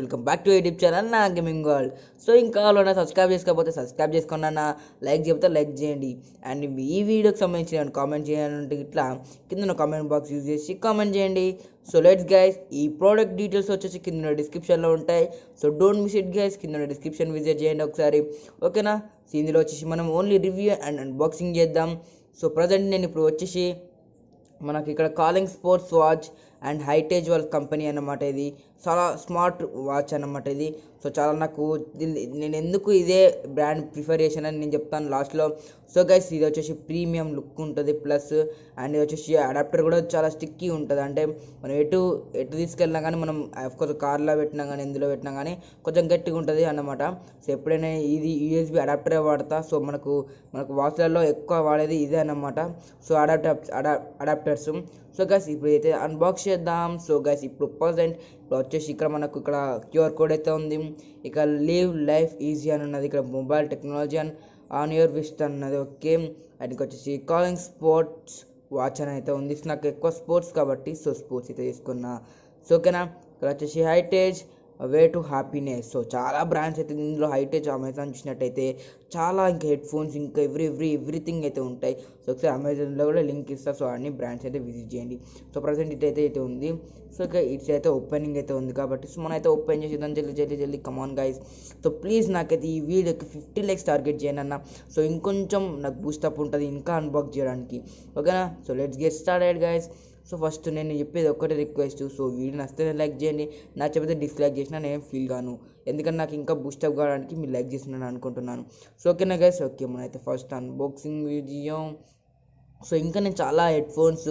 welcome back to YouTube channel నా gaming world so ఇంకా వాళ్ళ సబ్స్క్రైబ్ చేసుకోకపోతే సబ్స్క్రైబ్ చేసుకోండి లైక్ చెప్తే లైక్ చేయండి అండ్ ఈ వీడియోకి సంబంధించిన కామెంట్ చేయాలంటే ఇట్లా కింద కామెంట్ బాక్స్ యూజ్ చేసి కామెంట్ చేయండి సో లెట్స్ గైస్ ఈ ప్రోడక్ట్ డీటెయిల్స్ వచ్చేసి కింద డిస్క్రిప్షన్లో ఉంటాయి so don't miss it guys కింద డిస్క్రిప్షన్ విజిట్ చేయండి ఒకసారి ఓకేనా సో ఇందులో వచ్చేసి మనం ఓన్లీ రివ్యూ అండ్ అన్బాక్సింగ్ చేద్దాం సో ప్రజెంట్ నేను ఇప్పుడు వచ్చేసి మనకి ఇక్కడ calling sports watch and Hitage వాల్ కంపెనీ అన్నమాట ఇది చాలా స్మార్ట్ వాచ్ అన్నమాట ఇది సో చాలా నాకు నేను ఎందుకు ఇదే బ్రాండ్ ప్రిఫర్ అని నేను చెప్తాను లాస్ట్లో సో గైస్ ఇది వచ్చేసి ప్రీమియం లుక్ ఉంటుంది ప్లస్ అండ్ ఇది వచ్చేసి అడాప్టర్ కూడా చాలా స్టిక్కీ ఉంటుంది అంటే మనం ఎటు ఎటు తీసుకెళ్ళినా కానీ మనం కోర్స్ కార్లో పెట్టినా కానీ ఎందులో పెట్టినా కానీ కొంచెం గట్టిగా ఉంటుంది అన్నమాట సో ఎప్పుడైనా ఇది యూఎస్బి అడాప్టరే వాడతా సో మనకు మనకు వాచ్లలో ఎక్కువ వాడేది ఇదే అన్నమాట సో అడాప్టర్ అడా అడాప్టర్స్ సో గాస్ ఇప్పుడు అయితే అన్బాక్స్ చేద్దాం సో గాస్ ఇప్పుడు ప్రజెంట్ ఇప్పుడు వచ్చేసి ఇక్కడ మనకు ఇక్కడ క్యూఆర్ కోడ్ అయితే ఉంది ఇక లీవ్ లైఫ్ ఈజీ అని ఉన్నది ఇక్కడ mobile technology and on your wrist అన్నది ఓకే అండ్ వచ్చేసి కాలింగ్ స్పోర్ట్స్ వాచ్ అని అయితే ఉంది నాకు ఎక్కువ స్పోర్ట్స్ కాబట్టి సో స్పోర్ట్స్ అయితే తీసుకున్నా సో ఓకేనా ఇక్కడ వచ్చేసి Hitage way to happiness so చాలా బ్రాండ్స్ అయితే ఇందులో హైటెచ్ అమెజాన్ చూసినట్టయితే చాలా ఇంకా హెడ్ ఫోన్స్ ఇంకా ఎవ్రీ ఎవ్రీ ఎవ్రీథింగ్ అయితే ఉంటాయి సో ఒకసారి అమెజాన్లో కూడా లింక్ ఇస్తా సో అన్ని బ్రాండ్స్ అయితే విజిట్ చేయండి సో ప్రజెంట్ ఇట్ అయితే అయితే ఉంది సో ఇక ఇట్స్ అయితే ఓపెనింగ్ అయితే ఉంది కాబట్టి సో మనం అయితే ఓపెన్ చేసేద్దాం జల్లి జల్లి జల్దీ కమాన్ గాయస్ సో ప్లీజ్ నాకైతే ఈ వీడియోకి ఫిఫ్టీ లైక్స్ టార్గెట్ చేయను అన్న సో ఇంకొంచెం నాకు అప్ ఉంటుంది ఇంకా అన్బాక్స్ చేయడానికి ఓకేనా so let's get start guys so first నేను చెప్పేది ఒక్కటే రిక్వెస్ట్ సో వీడియో నచ్చితే లైక్ చేయండి నా చెప్తే డిస్లైక్ చేసినా నేను ఫీల్ కాను ఎందుకంటే నాకు ఇంకా బూస్టప్ కావడానికి మీరు లైక్ చేసినాను అనుకుంటున్నాను సో ఓకేనా గైస్ ఓకే అయితే ఫస్ట్ అన్బాక్సింగ్ వీడియో సో ఇంకా నేను చాలా హెడ్ఫోన్స్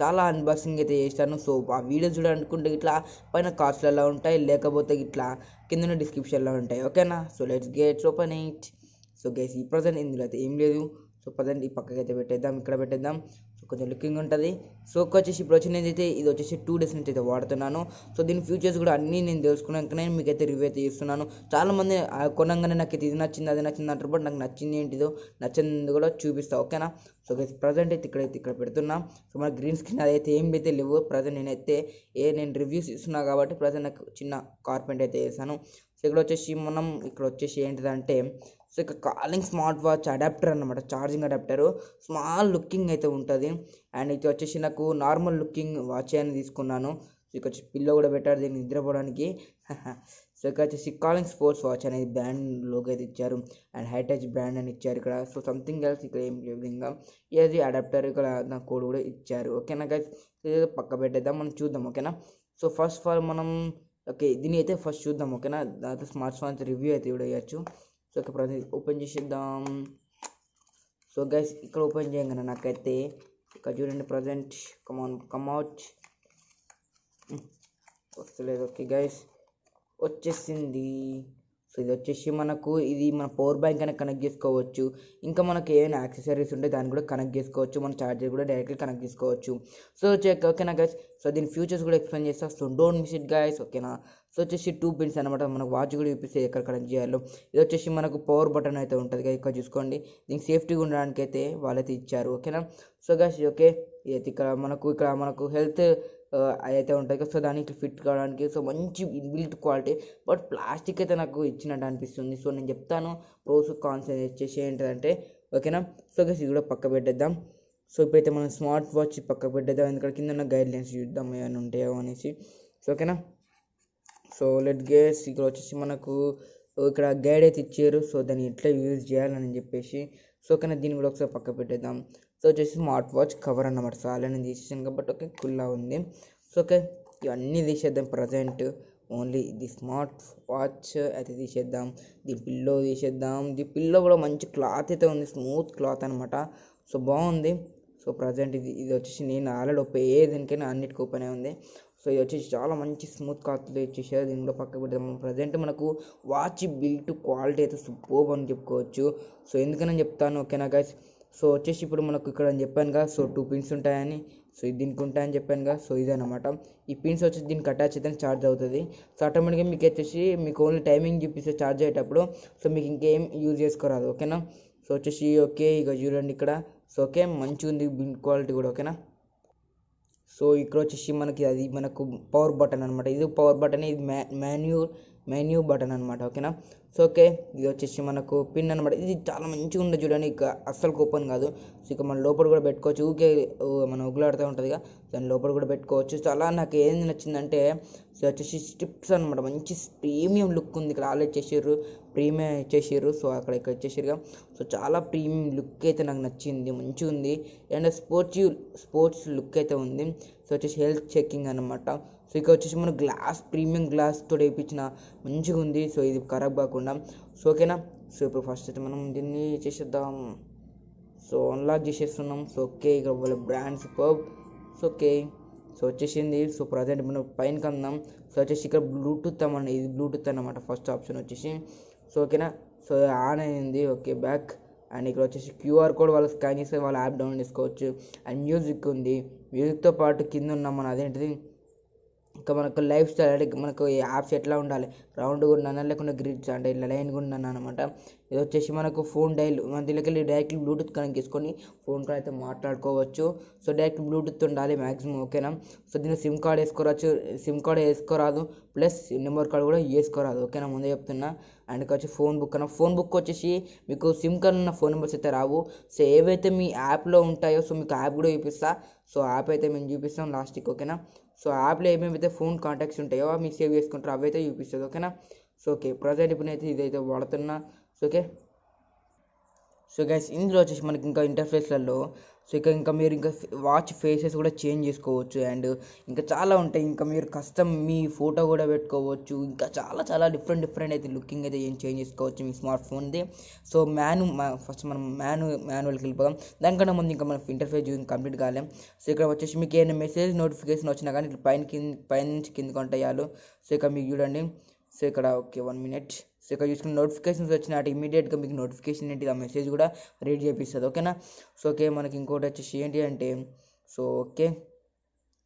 చాలా అన్బాక్సింగ్ అయితే చేస్తాను సో ఆ వీడియో చూడాలనుకుంటే ఇట్లా పైన కార్డ్స్లలో ఉంటాయి లేకపోతే ఇట్లా కింద డిస్క్రిప్షన్లో ఉంటాయి ఓకేనా so let's gets open it so guys ఈ ప్రజెంట్ ఇందులో అయితే ఏం లేదు సో ప్రజెంట్ ఈ పక్కకి అయితే పెట్టేద్దాం ఇక్కడ పెట్టేద్దాం కొంచెం లుకింగ్ ఉంటుంది సోక్ వచ్చేసి ఇప్పుడు వచ్చినది అయితే ఇది వచ్చేసి టూ డేస్ నుంచి అయితే వాడుతున్నాను సో దీని ఫ్యూచర్స్ కూడా అన్నీ నేను తెలుసుకున్నాకనే మీకు అయితే రివ్యూ అయితే ఇస్తున్నాను చాలామంది కొనంగానే నాకు ఇది నచ్చింది అది నచ్చింది అంటారు బట్ నాకు నచ్చింది ఏంటిదో నచ్చింది కూడా చూపిస్తా ఓకేనా సో ప్రజెంట్ అయితే ఇక్కడైతే ఇక్కడ పెడుతున్నా సో మన గ్రీన్ స్క్రీన్ అదైతే ఏం అయితే లేవు ప్రజెంట్ నేనైతే ఏ నేను రివ్యూస్ ఇస్తున్నా కాబట్టి ప్రజెంట్ నాకు చిన్న కార్పెంట్ అయితే వేసాను సో ఇక్కడ వచ్చేసి మనం ఇక్కడ వచ్చేసి ఏంటిదంటే సో ఇక కాలింగ్ స్మార్ట్ వాచ్ అడాప్టర్ అనమాట ఛార్జింగ్ అడాప్టర్ స్మాల్ లుకింగ్ అయితే ఉంటుంది అండ్ ఇది వచ్చేసి నాకు నార్మల్ లుకింగ్ వాచ్ అని తీసుకున్నాను సో ఇక వచ్చి పిల్ల కూడా పెట్టారు దీన్ని నిద్రపోవడానికి సో ఇక వచ్చేసి కాలింగ్ స్పోర్ట్స్ వాచ్ అనేది బ్రాండ్ లోగో అయితే ఇచ్చారు అండ్ హైటెచ్ బ్రాండ్ అని ఇచ్చారు ఇక్కడ సో సంథింగ్ ఎల్స్ ఇక్కడ ఏం లేదు ఇంకా ఏది అడాప్టర్ ఇక్కడ నా కోడ్ కూడా ఇచ్చారు ఓకేనా గైస్ పక్క పెట్టేద్దాం మనం చూద్దాం ఓకేనా సో ఫస్ట్ ఆఫ్ ఆల్ మనం ఓకే దీన్ని అయితే ఫస్ట్ చూద్దాం ఓకేనా దాంతో స్మార్ట్ ఫోన్స్ రివ్యూ అయితే కూడా ఇవ్వచ్చు సో ఇక్కడ ప్రతి ఓపెన్ చేసేద్దాం సో గైస్ ఇక్కడ ఓపెన్ చేయగానే నాకైతే ఇక్కడ చూడండి ప్రజెంట్ కమాన్ కమౌట్ వస్తలేదు ఓకే గైస్ వచ్చేసింది సో ఇది వచ్చేసి మనకు ఇది మన పవర్ బ్యాంక్ అనేది కనెక్ట్ చేసుకోవచ్చు ఇంకా మనకు ఏమైనా యాక్సెసరీస్ ఉంటే దాన్ని కూడా కనెక్ట్ చేసుకోవచ్చు మన ఛార్జర్ కూడా డైరెక్ట్గా కనెక్ట్ చేసుకోవచ్చు సో ఓకేనా గైస్ సో దీని ఫ్యూచర్స్ కూడా ఎక్స్ప్లెయిన్ చేస్తా so don't miss it guys ఓకేనా సో వచ్చేసి టూ పిన్స్ అనమాట మనకు వాచ్ కూడా చూపిస్తే ఎక్కడ కనెక్ట్ చేయాలో ఇది వచ్చేసి మనకు పవర్ బటన్ అయితే ఉంటుంది ఇక్కడ చూసుకోండి దీనికి సేఫ్టీగా ఉండడానికి అయితే వాళ్ళైతే ఇచ్చారు ఓకేనా సో గా ఓకే ఇది ఇక్కడ మనకు ఇక్కడ మనకు హెల్త్ అయితే ఉంటుంది కదా సో దానికి ఫిట్ కావడానికి సో మంచి బిల్ట్ క్వాలిటీ బట్ ప్లాస్టిక్ అయితే నాకు ఇచ్చినట్టు అనిపిస్తుంది సో నేను చెప్తాను ప్రోస్ కాన్స్ వచ్చేసి ఏంటంటే ఓకేనా సో గా ఇది కూడా పక్క పెట్టేద్దాం సో ఇప్పుడైతే మనం స్మార్ట్ వాచ్ పక్క పెట్టేద్దాం ఎందుకంటే కింద ఉన్న గైడ్ లైన్స్ చూద్దాం ఏమైనా ఉంటాయో అనేసి సో ఓకేనా సో లెట్ గేస్ ఇక్కడ వచ్చేసి మనకు ఇక్కడ గైడ్ అయితే ఇచ్చారు సో దాన్ని ఎట్లా యూజ్ చేయాలని చెప్పేసి సో కానీ దీన్ని కూడా ఒకసారి పక్క పెట్టేద్దాం సో వచ్చేసి స్మార్ట్ వాచ్ కవర్ అన్నమాట సో నేను తీసేసాను కాబట్టి ఓకే కుల్లా ఉంది సో ఓకే ఇవన్నీ తీసేద్దాం present only the smart watch అయితే తీసేద్దాం ది పిల్లో తీసేద్దాం ది పిల్లో కూడా మంచి క్లాత్ అయితే ఉంది స్మూత్ క్లాత్ అనమాట సో బాగుంది సో ప్రజెంట్ ఇది ఇది వచ్చేసి నేను ఆల్రెడీ ఒప్పే ఏ అన్నిటికీ ఓపెన్ అయి ఉంది సో ఇది వచ్చేసి చాలా మంచి స్మూత్ కాస్ట్లో ఇచ్చేసారు దీన్ని కూడా పక్కకు పెడతాం ప్రజెంట్ మనకు వాచ్ బిల్ట్ క్వాలిటీ అయితే సూపర్ అని చెప్పుకోవచ్చు సో ఎందుకని చెప్తాను ఓకేనా గాయస్ సో వచ్చేసి ఇప్పుడు మనకు ఇక్కడ అని చెప్పాను కదా సో టూ పిన్స్ ఉంటాయని సో ఇది దీనికి ఉంటాయని చెప్పాను కదా సో ఇదనమాట ఈ పిన్స్ వచ్చి దీనికి అటాచ్ అయితే ఛార్జ్ అవుతుంది సో ఆటోమేటిక్గా మీకు వచ్చేసి మీకు ఓన్లీ టైమింగ్ చూపిస్తే ఛార్జ్ అయ్యేటప్పుడు సో మీకు ఇంకేం యూజ్ చేసుకోరాదు ఓకేనా సో వచ్చేసి ఓకే ఇక చూడండి ఇక్కడ సో ఓకే మంచిగా ఉంది బిల్డ్ క్వాలిటీ కూడా ఓకేనా సో ఇక్కడ వచ్చేసి మనకి అది మనకు పవర్ బటన్ అనమాట ఇది పవర్ బటన్ ఇది మ్యా మాన్యువల్ మెన్యూ బటన్ అనమాట ఓకేనా సో ఓకే ఇది వచ్చేసి మనకు పిన్ అనమాట ఇది చాలా మంచిగా ఉంది చూడండి ఇక అస్సలు కూపన్ కాదు సో ఇక మన లోపల కూడా పెట్టుకోవచ్చు ఊకే మనం ఉగులాడుతూ ఉంటుంది దాని లోపల కూడా పెట్టుకోవచ్చు చాలా నాకు ఏంది నచ్చిందంటే సో వచ్చేసి స్ట్రిప్స్ అనమాట మంచి ప్రీమియం లుక్ ఉంది ఇక్కడ ఆల్రెడీ చేసారు ప్రీమియం ఇచ్చేసారు సో అక్కడ ఇక్కడ ఇచ్చేసారుగా సో చాలా ప్రీమియం లుక్ అయితే నాకు నచ్చింది మంచిగా ఉంది అండ్ స్పోర్ట్స్ స్పోర్ట్స్ లుక్ అయితే ఉంది సో వచ్చేసి హెల్త్ చెక్కింగ్ అనమాట సో ఇక వచ్చేసి మనం గ్లాస్ ప్రీమియం గ్లాస్ గ్లాస్తో వేయించిన మంచిగా ఉంది సో ఇది ఖరాబ్ కాకుండా సో ఓకేనా సో ఇప్పుడు ఫస్ట్ అయితే మనం దీన్ని చేసేద్దాం సో అన్లాక్ చేసేస్తున్నాం సో ఓకే ఇక్కడ వాళ్ళ brand super so okay so వచ్చేసింది సో ప్రజెంట్ మనం పైన కందాం సో వచ్చేసి ఇక్కడ బ్లూటూత్ అన్న ఇది బ్లూటూత్ అన్నమాట ఫస్ట్ ఆప్షన్ వచ్చేసి సో ఓకేనా సో ఆన్ అయింది ఓకే బ్యాక్ అండ్ ఇక్కడ వచ్చేసి క్యూఆర్ కోడ్ వాళ్ళు స్కాన్ చేస్తే వాళ్ళ యాప్ డౌన్లోడ్ చేసుకోవచ్చు అండ్ మ్యూజిక్ ఉంది మ్యూజిక్తో పాటు కింద ఉన్నాం మన అదేంటిది ఇంకా మనకు లైఫ్ స్టైల్ అంటే మనకు యాప్స్ ఎట్లా ఉండాలి రౌండ్గా ఉండాలా లేకుంటే గ్రిడ్స్ అంటే ఇట్లా లైన్గా ఉండాలా అనమాట ఇది వచ్చేసి మనకు ఫోన్ డైల్ మన దీనికి వెళ్ళి డైరెక్ట్ బ్లూటూత్ కనెక్ట్ చేసుకొని ఫోన్తో అయితే మాట్లాడుకోవచ్చు సో డైరెక్ట్ బ్లూటూత్ ఉండాలి మ్యాక్సిమం ఓకేనా సో దీన్ని సిమ్ కార్డ్ వేసుకోవచ్చు సిమ్ కార్డ్ వేసుకోరాదు ప్లస్ నెంబర్ కార్డ్ కూడా వేసుకోరాదు ఓకేనా ముందే చెప్తున్నా అండ్ వచ్చి ఫోన్ బుక్ అన్న ఫోన్ బుక్ వచ్చేసి మీకు సిమ్ కార్డ్ ఉన్న ఫోన్ నెంబర్స్ అయితే రావు సో ఏవైతే మీ యాప్లో ఉంటాయో సో మీకు యాప్ కూడా చూపిస్తా సో యాప్ అయితే మేము చూపిస్తాం లాస్ట్కి ఓకేనా సో యాప్లో ఏమేమి అయితే ఫోన్ కాంటాక్ట్స్ ఉంటాయో మీరు సేవ్ చేసుకుంటారో అయితే చూపిస్తుంది ఓకేనా సో ఓకే ప్రజెంట్ అయితే ఇదైతే వాడుతున్నా సో ఓకే సో గైస్ ఇందులో వచ్చేసి మనకి ఇంకా ఇంటర్ఫేస్లలో సో ఇక ఇంకా మీరు ఇంకా వాచ్ ఫేసెస్ కూడా చేంజ్ చేసుకోవచ్చు అండ్ ఇంకా చాలా ఉంటాయి ఇంకా మీరు కస్టమ్ మీ ఫోటో కూడా పెట్టుకోవచ్చు ఇంకా చాలా చాలా డిఫరెంట్ డిఫరెంట్ అయితే లుకింగ్ అయితే చేంజ్ చేసుకోవచ్చు మీ స్మార్ట్ ఫోన్ది సో మ్యాను ఫస్ట్ మనం మ్యాను మ్యానువల్కి వెళ్ళిపోదాం దానికన్నా ముందు ఇంకా మనం ఇంటర్ఫేస్ కంప్లీట్ కాలేం సో ఇక్కడ వచ్చేసి మీకు ఏమైనా మెసేజ్ నోటిఫికేషన్ వచ్చినా కానీ ఇట్లా పైన కింద పైన నుంచి కిందకి ఉంటాయాలు సో ఇక్కడ మీకు చూడండి సో ఇక్కడ ఓకే వన్ మినిట్ సో ఇక్కడ చూసుకుని నోటిఫికేషన్స్ వచ్చినట్టు ఇమీడియట్గా మీకు నోటిఫికేషన్ ఏంటి ఆ మెసేజ్ కూడా రీడ్ చేపిస్తుంది ఓకేనా సో ఓకే మనకి ఇంకోటి వచ్చేసి ఏంటి అంటే సో ఓకే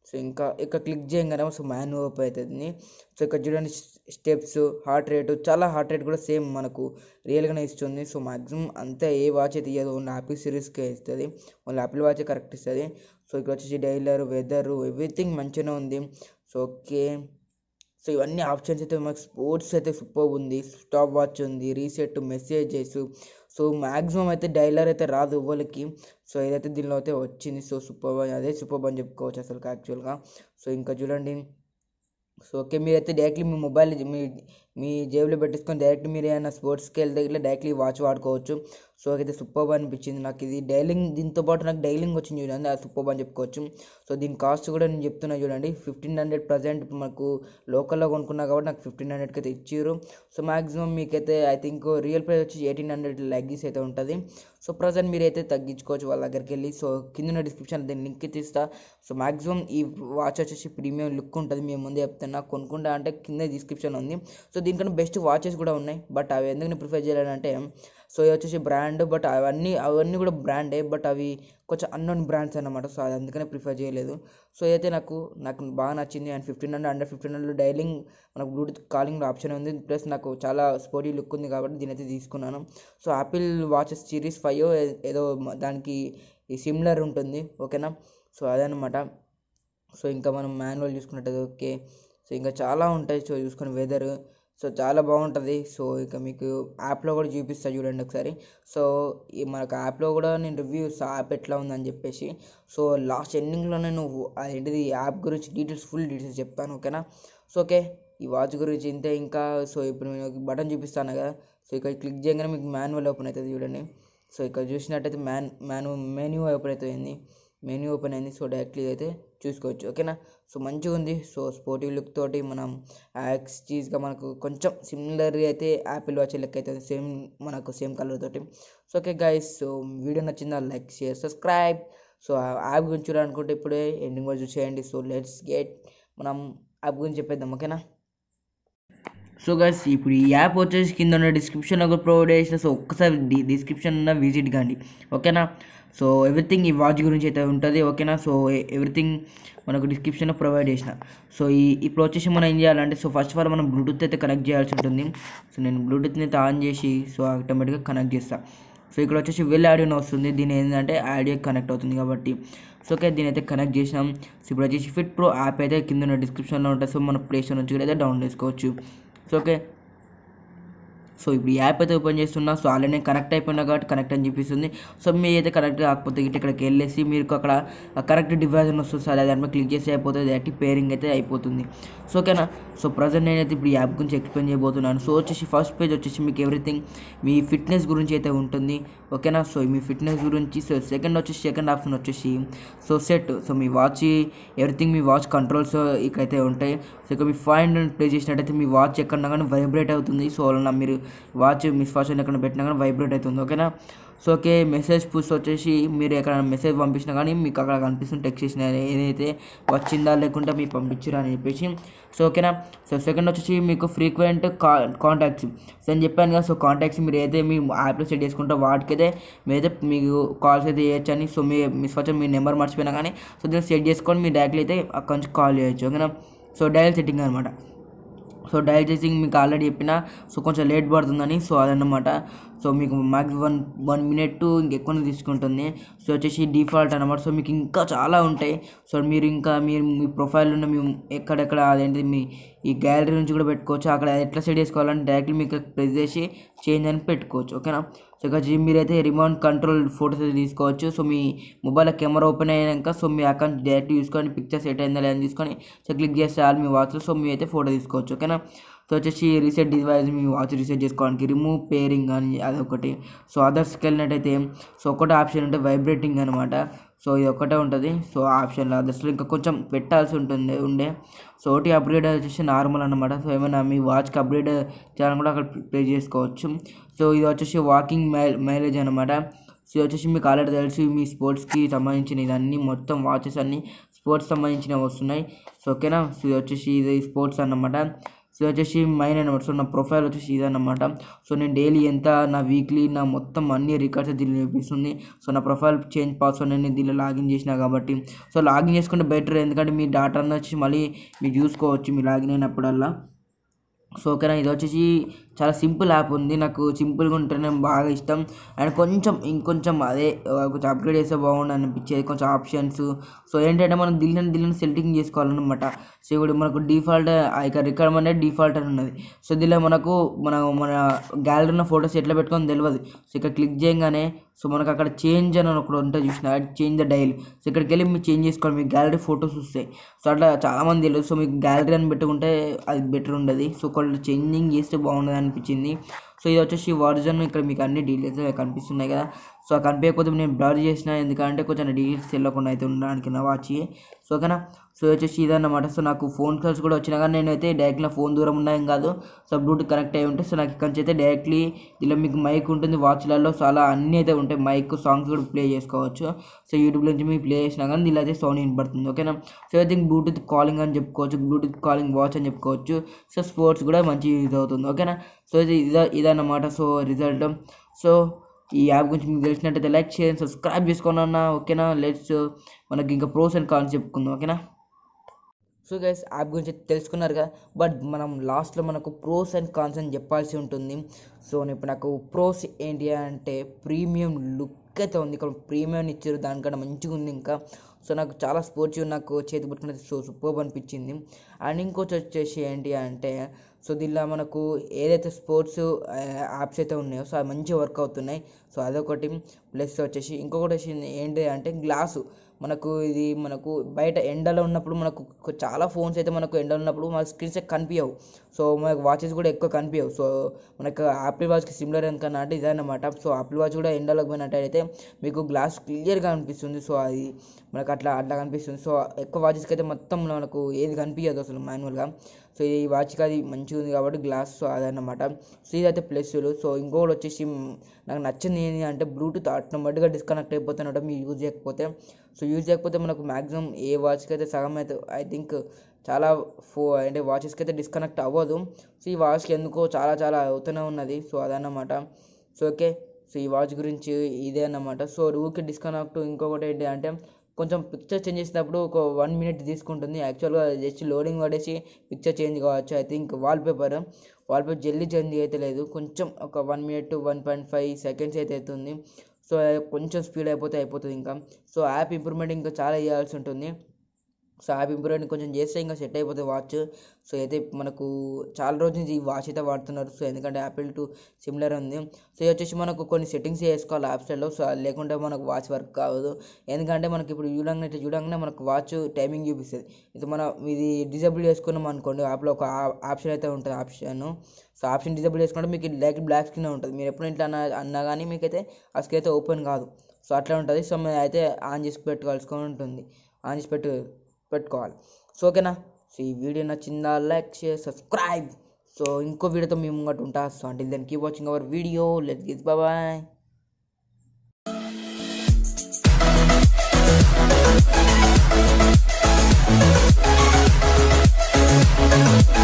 సో ఇంకా ఇక్కడ క్లిక్ చేయగానే సో మ్యాన్ ఓప్ అవుతుంది సో ఇక్కడ చూడండి స్టెప్స్ హార్ట్ రేటు చాలా హార్ట్ రేట్ కూడా సేమ్ మనకు రియల్గానే ఇస్తుంది సో మాక్సిమం అంతా ఏ వాచ్ అయితే ఇవ్వదు ఓన్లీ యాపిల్ సిరీస్కే ఇస్తుంది ఓన్లీ యాపిల్ వాచ్ కరెక్ట్ ఇస్తుంది సో ఇక్కడ వచ్చేసి డైలర్ వెదర్ ఎవ్రీథింగ్ మంచిగానే ఉంది సో ఓకే సో ఇవన్నీ ఆప్షన్స్ అయితే మాకు స్పోర్ట్స్ అయితే సూపర్ ఉంది స్టాప్ వాచ్ ఉంది రీసెట్ మెసేజెస్ సో మ్యాక్సిమం అయితే డైలర్ అయితే రాదు ఎవరికి సో ఏదైతే దీనిలో అయితే వచ్చింది సో సూపర్ అదే సూపర్ అని చెప్పుకోవచ్చు అసలు యాక్చువల్గా సో ఇంకా చూడండి సో ఓకే మీరైతే డైరెక్ట్లీ మీ మొబైల్ మీ మీ జేబులో పెట్టేసుకొని డైరెక్ట్ మీరు ఏమైనా స్పోర్ట్స్కి వెళ్తే ఇట్లా డైరెక్ట్లీ వాచ్ వాడుకోవచ్చు సో అయితే సూపర్బ్ అనిపించింది నాకు ఇది డైలింగ్ దీంతో పాటు నాకు డైలింగ్ వచ్చింది చూడండి అది సూపర్ అని చెప్పుకోవచ్చు సో దీని కాస్ట్ కూడా నేను చెప్తున్నా చూడండి ఫిఫ్టీన్ హండ్రెడ్ ప్రజెంట్ మాకు లోకల్లో కొనుక్కున్నా కాబట్టి నాకు ఫిఫ్టీన్ హండ్రెడ్కి అయితే ఇచ్చారు సో మాక్సిమం మీకైతే ఐ థింక్ రియల్ ప్రైస్ వచ్చి ఎయిటీన్ హండ్రెడ్ లెగ్గీస్ అయితే ఉంటుంది సో ప్రజెంట్ అయితే తగ్గించుకోవచ్చు వాళ్ళ దగ్గరికి వెళ్ళి సో కింద డిస్క్రిప్షన్ దీని లింక్ తీస్తా సో మాక్సిమం ఈ వాచ్ వచ్చేసి ప్రీమియం లుక్ ఉంటుంది మేము ముందే చెప్తున్నా కొనుక్కుంటా అంటే కింద డిస్క్రిప్షన్ ఉంది సో దీనికన్నా బెస్ట్ వాచెస్ కూడా ఉన్నాయి బట్ అవి ఎందుకు నేను ప్రిఫర్ చేయాలంటే సో ఇవి వచ్చేసి బ్రాండ్ బట్ అవన్నీ అవన్నీ కూడా బ్రాండే బట్ అవి కొంచెం అన్నోన్ బ్రాండ్స్ అనమాట సో అది అందుకనే ప్రిఫర్ చేయలేదు సో అయితే నాకు నాకు బాగా నచ్చింది and fifteen hundred under fifteen hundred dialing మనకు బ్లూటూత్ కాలింగ్ ఆప్షన్ ఉంది ప్లస్ నాకు చాలా స్పోర్టీ లుక్ ఉంది కాబట్టి దీని అయితే తీసుకున్నాను so Apple watches series five ఏదో దానికి సిమిలర్ ఉంటుంది ఓకేనా సో అదనమాట సో ఇంకా మనం మాన్యువల్ చూసుకున్నట్టయితే ఓకే సో ఇంకా చాలా ఉంటాయి సో చూసుకుని వెదర్ సో చాలా బాగుంటుంది సో ఇక మీకు యాప్లో కూడా చూపిస్తా చూడండి ఒకసారి సో ఈ మనకు యాప్లో కూడా నేను రివ్యూ యాప్ ఎట్లా ఉందని చెప్పేసి సో లాస్ట్ ఎండింగ్లో నేను ఏంటిది యాప్ గురించి డీటెయిల్స్ ఫుల్ డీటెయిల్స్ చెప్తాను ఓకేనా సో ఓకే ఈ వాచ్ గురించి ఇంతే ఇంకా సో ఇప్పుడు నేను బటన్ చూపిస్తాను కదా సో ఇక్కడ క్లిక్ చేయగానే మీకు మాన్యువల్ ఓపెన్ అవుతుంది చూడండి సో ఇక్కడ చూసినట్టయితే మ్యాన్ మ్యాను మెన్యూ ఓపెన్ అవుతుంది మెనూ ఓపెన్ అయింది సో డైరెక్ట్లీ అయితే చూసుకోవచ్చు ఓకేనా సో మంచిగా ఉంది సో స్పోర్టివ్ లుక్ తోటి మనం యాక్స్ చీజ్గా మనకు కొంచెం సిమిలర్ అయితే యాపిల్ వాచ్ లెక్క అయితే సేమ్ మనకు సేమ్ కలర్ తోటి so okay guys so video నచ్చిందా like share subscribe so app గురించి చూడాలనుకుంటే ఇప్పుడే ఎండింగ్ వరకు చూసేయండి సో లెట్స్ గెట్ మనం యాప్ గురించి చెప్పేద్దాం ఓకేనా సో గైస్ ఇప్పుడు ఈ యాప్ వచ్చేసి కింద ఉన్న డిస్క్రిప్షన్లో కూడా ప్రొవైడ్ చేసిన సో ఒక్కసారి డిస్క్రిప్షన్ ఉన్న విజిట్ కాండి ఓకేనా సో ఎవ్రీథింగ్ ఈ వాచ్ గురించి అయితే ఉంటుంది ఓకేనా సో ఎవ్రీథింగ్ మనకు డిస్క్రిప్షన్లో ప్రొవైడ్ చేసిన సో ఈ ఇప్పుడు వచ్చేసి మనం ఏం చేయాలంటే సో ఫస్ట్ ఆఫ్ ఆల్ మనం బ్లూటూత్ అయితే కనెక్ట్ చేయాల్సి ఉంటుంది సో నేను బ్లూటూత్ని అయితే ఆన్ చేసి సో ఆటోమేటిక్గా కనెక్ట్ చేస్తాను సో ఇక్కడ వచ్చేసి వెల్ ఆడియోని వస్తుంది దీని ఏంటంటే ఆడియో కనెక్ట్ అవుతుంది కాబట్టి సో ఓకే దీని అయితే కనెక్ట్ చేసినాం సో ఇప్పుడు వచ్చేసి ఫిట్ ప్రో యాప్ అయితే కింద డిస్క్రిప్షన్లో ఉంటుంది సో మన ప్లేస్టోర్ నుంచి కూడా అయితే డౌన్లోడ్ చేసుకోవచ్చు సో ఓకే సో ఇప్పుడు యాప్ అయితే ఓపెన్ చేస్తున్నా సో ఆల్రెడీ కనెక్ట్ అయిపోయినా కాబట్టి కనెక్ట్ అని చూపిస్తుంది సో మీ అయితే కనెక్ట్ కాకపోతే గిట్ట ఇక్కడికి వెళ్ళేసి మీరు అక్కడ కరెక్ట్ డివైజ్ అని వస్తుంది సార్ దాని మీద క్లిక్ చేసి అయిపోతుంది దాటి పేరింగ్ అయితే అయిపోతుంది సో ఓకేనా సో ప్రజెంట్ నేనైతే ఇప్పుడు యాప్ గురించి ఎక్స్ప్లెయిన్ చేయబోతున్నాను సో వచ్చేసి ఫస్ట్ పేజ్ వచ్చేసి మీకు ఎవ్రీథింగ్ మీ ఫిట్నెస్ గురించి అయితే ఉంటుంది ఓకేనా సో మీ ఫిట్నెస్ గురించి సో సెకండ్ వచ్చేసి సెకండ్ ఆప్షన్ వచ్చేసి సో సెట్ సో మీ వాచ్ ఎవ్రీథింగ్ మీ వాచ్ కంట్రోల్స్ ఇక్కడైతే ఉంటాయి సో ఇక మీ ఫైన్ ప్లే చేసినట్టయితే మీ వాచ్ ఎక్కడన్నా కానీ వైబ్రేట్ అవుతుంది సో వలన మీరు వాచ్ మిస్ వాచ్ని ఎక్కడ పెట్టినా కానీ వైబ్రేట్ అవుతుంది ఓకేనా సో ఓకే మెసేజ్ పూస్ వచ్చేసి మీరు ఎక్కడ మెసేజ్ పంపించినా కానీ మీకు అక్కడ కనిపిస్తుంది టెక్స్ట్ చేసిన ఏదైతే వచ్చిందా లేకుంటే మీకు పంపించరా అని చెప్పేసి సో ఓకేనా సో సెకండ్ వచ్చేసి మీకు ఫ్రీక్వెంట్ కా కాంటాక్ట్స్ సో నేను చెప్పాను కదా సో కాంటాక్ట్స్ మీరు అయితే మీ యాప్లో సెట్ వాటికి వాటికైతే మీరైతే మీకు కాల్స్ అయితే చేయొచ్చు అని సో మీ మిస్ వచ్చి మీ నెంబర్ మర్చిపోయినా కానీ సో దీన్ని సెట్ చేసుకొని మీరు డైరెక్ట్లీ అయితే అక్కడి నుంచి కాల్ చేయొచ్చు ఓకేనా సో డైరెక్ట్ సెట్టింగ్ అనమాట సో డైజెస్టింగ్ మీకు ఆల్రెడీ చెప్పిన సో కొంచెం లేట్ పడుతుందని సో అదనమాట సో మీకు max one one minute to ఇంకెక్కువ తీసుకుంటుంది సో వచ్చేసి డిఫాల్ట్ అనమాట సో మీకు ఇంకా చాలా ఉంటాయి సో మీరు ఇంకా మీరు మీ ప్రొఫైల్ ఉన్న మీ ఎక్కడెక్కడ అదేంటి మీ ఈ గ్యాలరీ నుంచి కూడా పెట్టుకోవచ్చు అక్కడ ఎట్లా సెట్ చేసుకోవాలంటే డైరెక్ట్లీ మీకు ప్రెస్ చేసి చేంజ్ అని పెట్టుకోవచ్చు ఓకేనా సో ఇక మీరైతే రిమోట్ కంట్రోల్ అయితే తీసుకోవచ్చు సో మీ మొబైల్ కెమెరా ఓపెన్ అయినాక సో మీ అకౌంట్ డైరెక్ట్ చూసుకొని పిక్చర్ సెట్ అయిందా లేదని తీసుకొని సో క్లిక్ చేస్తే చాలు మీ వాచ్లో సో మీ అయితే ఫోటో తీసుకోవచ్చు ఓకేనా సో వచ్చేసి రీసెట్ డివైస్ మీ వాచ్ రీసెట్ చేసుకోవడానికి రిమూవ్ పేరింగ్ అని అదొకటి సో అదర్స్కి వెళ్ళినట్టయితే సో ఒకటే ఆప్షన్ అంటే వైబ్రేటింగ్ అనమాట సో ఇది ఒకటే ఉంటుంది సో ఆప్షన్లో అదర్స్లో ఇంకా కొంచెం పెట్టాల్సి ఉంటుంది ఉండే సో ఒకటి అప్గ్రేడ్ వచ్చేసి నార్మల్ అనమాట సో ఏమైనా మీ వాచ్కి అప్గ్రేడ్ చేయాలని కూడా అక్కడ ప్లే చేసుకోవచ్చు సో ఇది వచ్చేసి వాకింగ్ మై మైలేజ్ అనమాట సో వచ్చేసి మీకు ఆల్రెడీ తెలిసి మీ స్పోర్ట్స్కి సంబంధించిన ఇదన్నీ మొత్తం వాచెస్ అన్నీ స్పోర్ట్స్ సంబంధించినవి వస్తున్నాయి సో ఓకేనా సో ఇది వచ్చేసి ఇది స్పోర్ట్స్ అన్నమాట సో వచ్చేసి మైన్ అనమాట సో నా ప్రొఫైల్ వచ్చేసి ఇదన్నమాట సో నేను డైలీ ఎంత నా వీక్లీ నా మొత్తం అన్ని రికార్డ్స్ దీనిలో చూపిస్తుంది సో నా ప్రొఫైల్ చేంజ్ పాస్వర్డ్ అనేది దీనిలో లాగిన్ చేసిన కాబట్టి సో లాగిన్ చేసుకుంటే బెటర్ ఎందుకంటే మీ డాటా వచ్చి మళ్ళీ మీరు చూసుకోవచ్చు మీ లాగిన్ అయినప్పుడల్లా సో ఓకేనా ఇది వచ్చేసి చాలా సింపుల్ యాప్ ఉంది నాకు సింపుల్గా ఉంటేనే బాగా ఇష్టం అండ్ కొంచెం ఇంకొంచెం అదే కొంచెం అప్గ్రేడ్ చేస్తే బాగుండు అనిపించేది కొంచెం ఆప్షన్స్ సో ఏంటంటే మనం దిల్లని దిల్లిని సెల్టింగ్ చేసుకోవాలన్నమాట సో ఇప్పుడు మనకు డిఫాల్ట్ ఇక రికార్డ్ అనేది డిఫాల్ట్ అని ఉన్నది సో దీనిలో మనకు మన మన గ్యాలరీ ఉన్న ఫొటోస్ ఎట్లా పెట్టుకొని తెలియదు సో ఇక్కడ క్లిక్ చేయగానే సో మనకు అక్కడ చేంజ్ అని ఒకటి ఉంటుంది చూసిన చేంజ్ ద డైల్ సో ఇక్కడికి వెళ్ళి మీరు చేంజ్ చేసుకోవాలి మీకు గ్యాలరీ ఫొటోస్ వస్తాయి సో అట్లా చాలామంది తెలియదు సో మీకు గ్యాలరీ అని పెట్టుకుంటే అది బెటర్ ఉండదు సో వాళ్ళు చేంజింగ్ చేస్తే బాగుండదు అనిపించింది సో ఇది వచ్చేసి వర్జన్ ఇక్కడ మీకు అన్ని డీటెయిల్స్ కనిపిస్తున్నాయి కదా సో కనిపించకపోతే నేను బ్లర్ చేసిన ఎందుకంటే కొంచెం డీటెయిల్స్ తెలియకుండా అయితే ఉండడానికి నా వాచి సో ఓకేనా సో వచ్చేసి ఇదన్నమాట సో నాకు ఫోన్ కాల్స్ కూడా వచ్చినా కానీ నేనైతే డైరెక్ట్ నా ఫోన్ దూరం ఉన్నాయి కాదు సో బ్లూటూత్ కనెక్ట్ అయి ఉంటే సో నాకు ఇక్కడ నుంచి అయితే డైరెక్ట్లీ ఇలా మీకు మైక్ ఉంటుంది వాచ్లలో సో అలా అన్నీ అయితే ఉంటాయి మైక్ సాంగ్స్ కూడా ప్లే చేసుకోవచ్చు సో యూట్యూబ్లో నుంచి మీకు ప్లే చేసినా కానీ ఇలా అయితే సౌండ్ వినపడుతుంది ఓకేనా so I think bluetooth calling అని చెప్పుకోవచ్చు బ్లూటూత్ కాలింగ్ వాచ్ అని చెప్పుకోవచ్చు సో స్పోర్ట్స్ కూడా మంచి యూజ్ అవుతుంది ఓకేనా సో ఇది ఇదా ఇదన్నమాట సో రిజల్ట్ సో ఈ యాప్ గురించి మీకు తెలిసినట్టయితే లైక్ చేయండి సబ్స్క్రైబ్ చేసుకోనన్నా ఓకేనా లెట్స్ మనకి ఇంకా ప్రోస్ అండ్ కాన్స్ చెప్పుకుందాం ఓకేనా సో గైస్ యాప్ గురించి తెలుసుకున్నారు కదా బట్ మనం లాస్ట్లో మనకు ప్రోస్ అండ్ కాన్స్ అని చెప్పాల్సి ఉంటుంది సో ఇప్పుడు నాకు ప్రోస్ ఏంటి అంటే ప్రీమియం లుక్ అయితే ఉంది ఇక్కడ ప్రీమియం ఇచ్చారు దానికన్నా మంచిగా ఉంది ఇంకా సో నాకు చాలా స్పోర్ట్స్ నాకు చేతి పట్టుకున్నది సో సూపర్ అనిపించింది అండ్ ఇంకోటి వచ్చేసి ఏంటి అంటే సో దీనిలో మనకు ఏదైతే స్పోర్ట్స్ యాప్స్ uh, అయితే ఉన్నాయో సో అవి మంచిగా వర్క్ అవుతున్నాయి సో అదొకటి ప్లస్ వచ్చేసి ఇంకొకటి ఏంటి అంటే గ్లాసు మనకు ఇది మనకు బయట ఎండలో ఉన్నప్పుడు మనకు చాలా ఫోన్స్ అయితే మనకు ఎండలో ఉన్నప్పుడు మన స్క్రీన్స్ కనిపించవు సో మనకు వాచెస్ కూడా ఎక్కువ కనిపించవు సో మనకు ఆపిల్ వాచ్కి సిమిలర్ ఎందుకన్నా అంటే ఇదన్నమాట సో ఆపిల్ వాచ్ కూడా ఎండలోకి పోయినట్టయితే మీకు గ్లాస్ క్లియర్గా అనిపిస్తుంది సో అది మనకు అట్లా అట్లా కనిపిస్తుంది సో ఎక్కువ వాచెస్కి అయితే మొత్తం మనకు ఏది కనిపించదు అసలు మాన్యువల్గా సో ఈ వాచ్కి అది మంచిగా ఉంది కాబట్టి గ్లాస్ సో అన్నమాట సో ఇదైతే ప్లస్లు సో ఇంకొకటి వచ్చేసి నాకు నచ్చింది ఏంటి అంటే బ్లూటూత్ ఆటోమేటిక్గా డిస్కనెక్ట్ అయిపోతున్నట్టు మీరు యూజ్ చేయకపోతే సో యూజ్ చేయకపోతే మనకు మ్యాక్సిమం ఏ వాచ్కి అయితే సగం అయితే ఐ థింక్ చాలా ఫో అంటే వాచెస్కి అయితే డిస్కనెక్ట్ అవ్వదు సో ఈ వాచ్కి ఎందుకో చాలా చాలా అవుతూనే ఉన్నది సో అదన్నమాట సో ఓకే సో ఈ వాచ్ గురించి ఇదే అన్నమాట సో రూకి డిస్కనెక్ట్ ఇంకొకటి ఏంటి అంటే కొంచెం పిక్చర్ చేంజ్ చేసినప్పుడు ఒక వన్ మినిట్ తీసుకుంటుంది యాక్చువల్గా జస్ట్ లోడింగ్ పడేసి పిక్చర్ చేంజ్ కావచ్చు ఐ థింక్ వాల్పేపర్ వాల్పేపర్ జల్దీ చేంజ్ అయితే లేదు కొంచెం ఒక one minute one point five seconds అయితే అవుతుంది సో కొంచెం స్పీడ్ అయిపోతే అయిపోతుంది ఇంకా సో యాప్ ఇంప్రూవ్మెంట్ ఇంకా చాలా చేయాల్సి ఉంటుంది సో యాప్ ఇంప్రూవ్మెంట్ కొంచెం చేస్తే ఇంకా సెట్ అయిపోతుంది వాచ్ సో అయితే మనకు చాలా రోజుల నుంచి ఈ వాచ్ అయితే వాడుతున్నారు సో ఎందుకంటే యాపిల్ టు సిమిలర్ ఉంది సో ఇది వచ్చేసి మనకు కొన్ని సెట్టింగ్స్ వేసుకోవాలి యాప్స్లలో సో లేకుంటే మనకు వాచ్ వర్క్ కావదు ఎందుకంటే మనకి ఇప్పుడు చూడంగానే చూడంగానే మనకు వాచ్ టైమింగ్ చూపిస్తుంది ఇది మనం ఇది డిజేబుల్ చేసుకున్నాం అనుకోండి యాప్లో ఒక ఆప్షన్ అయితే ఉంటుంది ఆప్షన్ సో ఆప్షన్ డిజేబుల్ చేసుకుంటే మీకు లైక్ బ్లాక్ స్క్రీన్ ఉంటుంది మీరు ఎప్పుడు ఇట్లా అన్నా అన్నా కానీ మీకైతే ఆ స్క్రీన్ అయితే ఓపెన్ కాదు సో అట్లా ఉంటుంది సో అయితే ఆన్ చేసి పెట్టుకోవాల్సుకొని ఉంటుంది ఆన్ చేసి పెట్టు పెట్టుకోవాలి సో ఓకేనా సో ఈ వీడియో నచ్చిందా లైక్ షేర్ సబ్స్క్రైబ్ సో ఇంకో వీడియోతో మేము ముంగట ఉంటా సో అంటే దాన్ని keep watching our video let guys bye Thank